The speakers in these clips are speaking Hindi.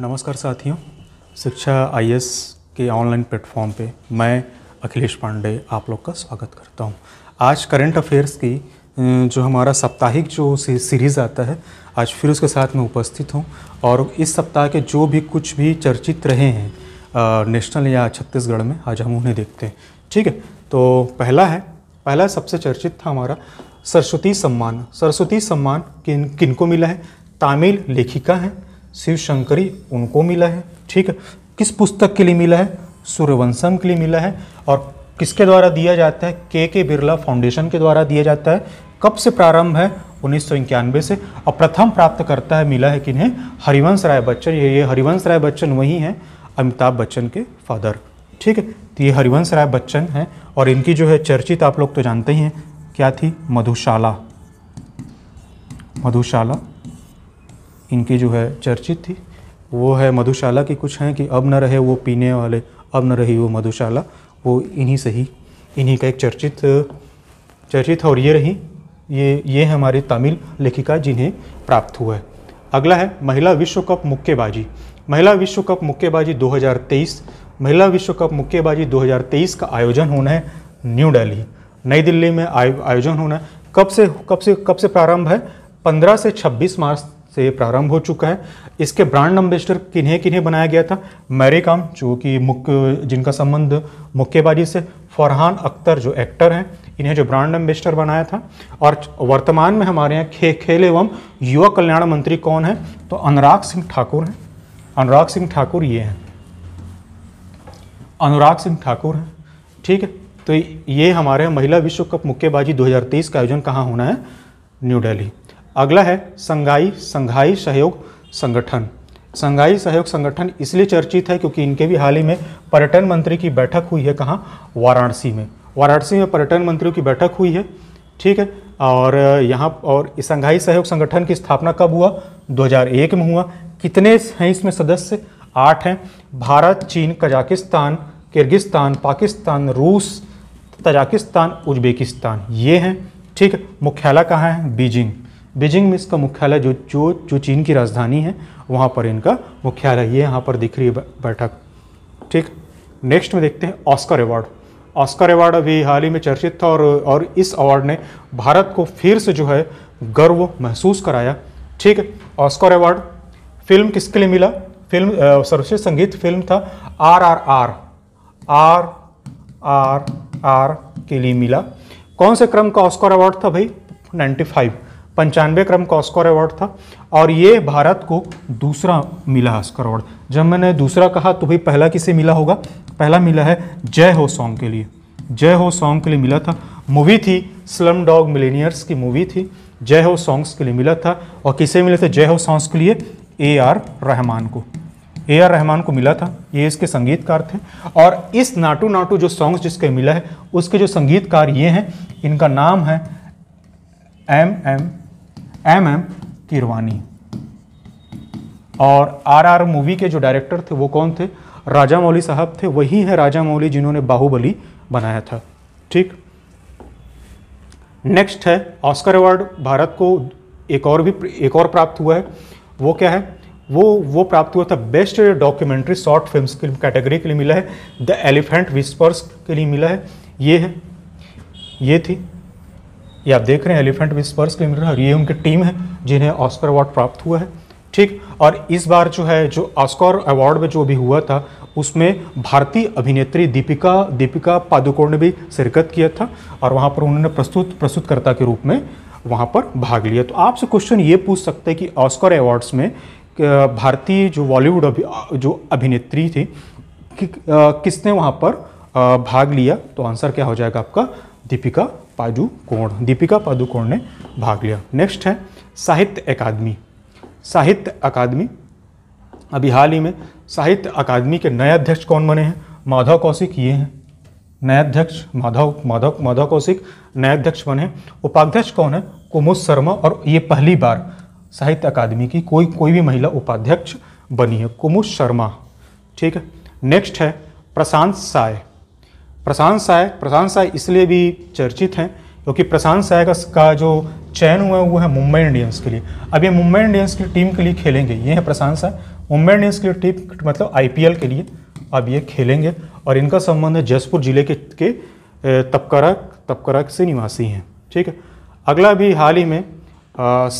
नमस्कार साथियों शिक्षा आई के ऑनलाइन प्लेटफॉर्म पे मैं अखिलेश पांडे आप लोग का स्वागत करता हूँ आज करंट अफेयर्स की जो हमारा साप्ताहिक जो सीरीज़ आता है आज फिर उसके साथ मैं उपस्थित हूँ और इस सप्ताह के जो भी कुछ भी चर्चित रहे हैं नेशनल या छत्तीसगढ़ में आज हम उन्हें देखते हैं ठीक है तो पहला है पहला सबसे चर्चित था हमारा सरस्वती सम्मान सरस्वती सम्मान किन किनको मिला है तामिल लेखिका हैं शिव शंकरी उनको मिला है ठीक है किस पुस्तक के लिए मिला है सूर्यवंशम के लिए मिला है और किसके द्वारा दिया जाता है के के बिरला फाउंडेशन के द्वारा दिया जाता है कब से प्रारंभ है उन्नीस से और प्रथम प्राप्त करता है मिला है किन्हें हरिवंश राय बच्चन ये ये हरिवंश राय बच्चन वही हैं अमिताभ बच्चन के फादर ठीक है तो ये हरिवंश राय बच्चन हैं और इनकी जो है चर्चित आप लोग तो जानते ही हैं क्या थी मधुशाला मधुशाला इनकी जो है चर्चित थी वो है मधुशाला की कुछ हैं कि अब न रहे वो पीने वाले अब न रही वो मधुशाला वो इन्हीं से ही इन्हीं का एक चर्चित चर्चित और ये रही ये ये है हमारी तमिल लेखिका जिन्हें प्राप्त हुआ है अगला है महिला विश्व कप मुक्केबाजी महिला विश्व कप मुक्केबाजी 2023 महिला विश्व कप मुक्केबाजी 2023 का आयोजन होना है न्यू दिल्ली नई दिल्ली में आयोजन होना है कब से कब से कब से प्रारंभ है 15 से 26 मार्च से ये प्रारंभ हो चुका है इसके ब्रांड एम्बेसडर किन्हें किन्हें बनाया गया था मैरी काम जो कि मुख्य जिनका संबंध मुक्केबाजी से फरहान अख्तर जो एक्टर हैं इन्हें जो ब्रांड एम्बेसडर बनाया था और वर्तमान में हमारे यहाँ खे खेल एवं युवा कल्याण मंत्री कौन है तो अनुराग सिंह ठाकुर हैं अनुराग सिंह ठाकुर ये हैं अनुराग सिंह ठाकुर हैं ठीक है तो ये हमारे महिला विश्व कप मुक्केबाजी 2023 का आयोजन कहाँ होना है न्यू दिल्ली अगला है संघाई संघाई सहयोग संगठन संघाई सहयोग संगठन इसलिए चर्चित है क्योंकि इनके भी हाल ही में पर्यटन मंत्री की बैठक हुई है कहाँ वाराणसी में वाराणसी में पर्यटन मंत्रियों की बैठक हुई है ठीक है और यहाँ और संघाई सहयोग संगठन की स्थापना कब हुआ 2001 में हुआ कितने हैं इसमें सदस्य आठ हैं भारत चीन कजाकिस्तान किर्गिस्तान पाकिस्तान रूस तजाकिस्तान उज्बेकिस्तान ये हैं ठीक मुख्यालय कहाँ है बीजिंग बीजिंग में इसका मुख्यालय जो जो जो चीन की राजधानी है वहाँ पर इनका मुख्यालय ये यहाँ पर दिख रही है बैठक ठीक नेक्स्ट में देखते हैं ऑस्कर अवार्ड ऑस्कर अवार्ड अभी हाल ही में चर्चित था और और इस अवार्ड ने भारत को फिर से जो है गर्व महसूस कराया ठीक है ऑस्कर अवार्ड फिल्म किसके लिए मिला फिल्म सर्वश्रेष्ठ संगीत फिल्म था R R R R R R के लिए मिला कौन से क्रम का ऑस्कर अवार्ड था भाई 95 पंचानवे क्रम का ऑस्कर अवार्ड था और ये भारत को दूसरा मिला ऑस्कर अवार्ड जब मैंने दूसरा कहा तो भाई पहला किसे मिला होगा पहला मिला है जय हो सॉन्ग के लिए जय हो सॉन्ग के लिए मिला था मूवी थी स्लम डॉग मिलेनियर्स की मूवी थी जय हो सॉन्ग्स के लिए मिला था और किसे मिले थे जय हो सॉन्ग्स के लिए ए आर रहमान को ए आर रहमान को मिला था ये इसके संगीतकार थे और इस नाटू नाटू जो सॉन्ग्स जिसके मिला है उसके जो संगीतकार ये हैं इनका नाम है M M M M Keeravani और आर आर मूवी के जो डायरेक्टर थे वो कौन थे राजा मौली साहब थे वही हैं राजा मौली जिन्होंने बाहुबली बनाया था ठीक नेक्स्ट है ऑस्कर अवार्ड भारत को एक और भी एक और प्राप्त हुआ है वो क्या है वो वो प्राप्त हुआ था best documentary short film category के लिए मिला है द एलिफेंट विस्पर्स के लिए मिला है ये है ये थी ये आप देख रहे हैं एलिफेंट विस्पर्स के मिल ये उनकी टीम है जिन्हें ऑस्कर अवार्ड प्राप्त हुआ है ठीक और इस बार जो है जो ऑस्कर अवार्ड में जो भी हुआ था उसमें भारतीय अभिनेत्री दीपिका दीपिका पादुकोण ने भी शिरकत किया था और वहाँ पर उन्होंने प्रस्तुत प्रस्तुतकर्ता के रूप में वहाँ पर भाग लिया तो आपसे क्वेश्चन ये पूछ सकते हैं कि ऑस्कर अवार्ड्स में भारतीय जो बॉलीवुड अभि, जो अभिनेत्री थी कि, किसने वहाँ पर भाग लिया तो आंसर क्या हो जाएगा आपका दीपिका पादुकोण दीपिका पादुकोण ने भाग लिया नेक्स्ट है साहित्य अकादमी साहित्य अकादमी अभी हाल ही में साहित्य अकादमी के नए अध्यक्ष कौन बने हैं माधव कौशिक ये हैं नए अध्यक्ष माधव माधव माधव कौशिक नए अध्यक्ष बने हैं उपाध्यक्ष कौन है कुमुद शर्मा और ये पहली बार साहित्य अकादमी की कोई कोई भी महिला उपाध्यक्ष बनी है कुमुद शर्मा ठीक है नेक्स्ट है प्रशांत साय प्रशांत साय प्रशांत साय इसलिए भी चर्चित हैं क्योंकि प्रशांत साय का जो चयन हुआ है वो है मुंबई इंडियंस के लिए अब ये मुंबई इंडियंस की टीम के लिए खेलेंगे ये है प्रशांत साय मुंबई इंडियंस की टीम मतलब आई के लिए अब ये खेलेंगे और इनका संबंध है जसपुर जिले के, के तपकरक तपकरा से निवासी हैं ठीक है अगला भी हाल ही में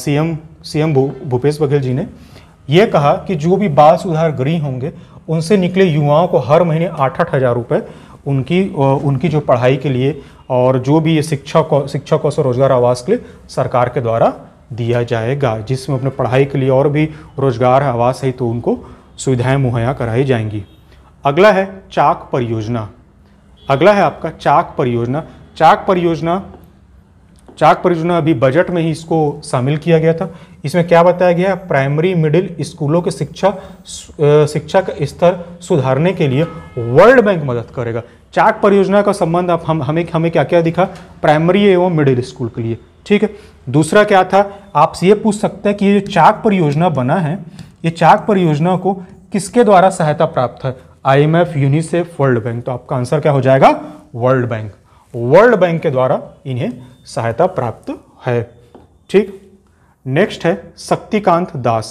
सीएम सीएम भूपेश बघेल जी ने यह कहा कि जो भी बाल सुधार गृह होंगे उनसे निकले युवाओं को हर महीने आठ आठ हज़ार रुपये उनकी उनकी जो पढ़ाई के लिए और जो भी ये को शिक्षा कौशल रोजगार आवास के लिए सरकार के द्वारा दिया जाएगा जिसमें अपने पढ़ाई के लिए और भी रोजगार आवास है तो उनको सुविधाएं मुहैया कराई जाएंगी अगला है चाक परियोजना अगला है आपका चाक परियोजना चाक परियोजना चाक परियोजना अभी बजट में ही इसको शामिल किया गया था इसमें क्या बताया गया प्राइमरी मिडिल स्कूलों के शिक्षा शिक्षा का स्तर सुधारने के लिए वर्ल्ड बैंक मदद करेगा चाक परियोजना का संबंध आप हम हमें हमें क्या क्या दिखा प्राइमरी एवं मिडिल स्कूल के लिए ठीक है दूसरा क्या था आप ये पूछ सकते हैं कि ये जो चाक परियोजना बना है ये चाक परियोजना को किसके द्वारा सहायता प्राप्त है आई यूनिसेफ वर्ल्ड बैंक तो आपका आंसर क्या हो जाएगा वर्ल्ड बैंक वर्ल्ड बैंक के द्वारा इन्हें सहायता प्राप्त है ठीक नेक्स्ट है शक्तिकांत दास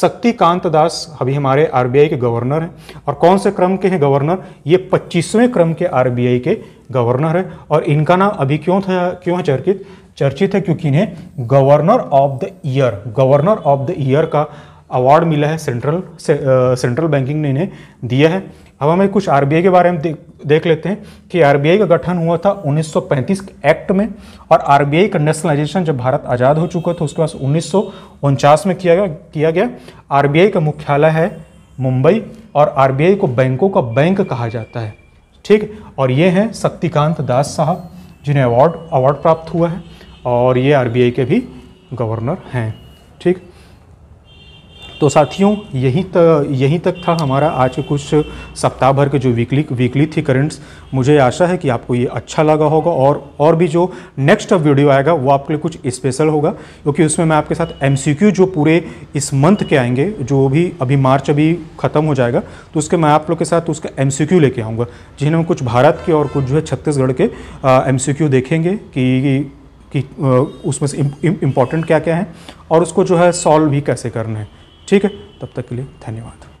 शक्तिकांत दास अभी हमारे आरबीआई के गवर्नर हैं और कौन से क्रम के हैं गवर्नर ये 25वें क्रम के आरबीआई के गवर्नर हैं और इनका नाम अभी क्यों था क्यों है चर्चित चर्चित है क्योंकि इन्हें governor of the year governor of the year का अवार्ड मिला है सेंट्रल से, सेंट्रल बैंकिंग ने इन्हें दिया है अब हमें कुछ आर के बारे में दे, देख लेते हैं कि आर का गठन हुआ था 1935 एक्ट में और आर का नेशनलाइजेशन जब भारत आज़ाद हो चुका था उसके बाद उन्नीस में किया गया किया गया आर का मुख्यालय है मुंबई और आर को बैंकों का बैंक कहा जाता है ठीक और ये हैं शक्तिकांत दास साहब जिन्हें अवार्ड अवार्ड प्राप्त हुआ है और ये आर के भी गवर्नर हैं ठीक तो साथियों यहीं तक यहीं तक था हमारा आज के कुछ सप्ताह भर के जो वीकली वीकली थी करंट्स मुझे आशा है कि आपको ये अच्छा लगा होगा और और भी जो नेक्स्ट वीडियो आएगा वो आपके लिए कुछ स्पेशल होगा क्योंकि उसमें मैं आपके साथ एम जो पूरे इस मंथ के आएंगे जो भी अभी मार्च अभी ख़त्म हो जाएगा तो उसके मैं आप लोग के साथ उसका एम लेके आऊँगा जिन्हें हम कुछ भारत के और कुछ जो है छत्तीसगढ़ के एम देखेंगे कि कि उसमें से इम्पॉर्टेंट क्या क्या है और उसको जो है सॉल्व भी कैसे करना है ठीक है तब तक के लिए धन्यवाद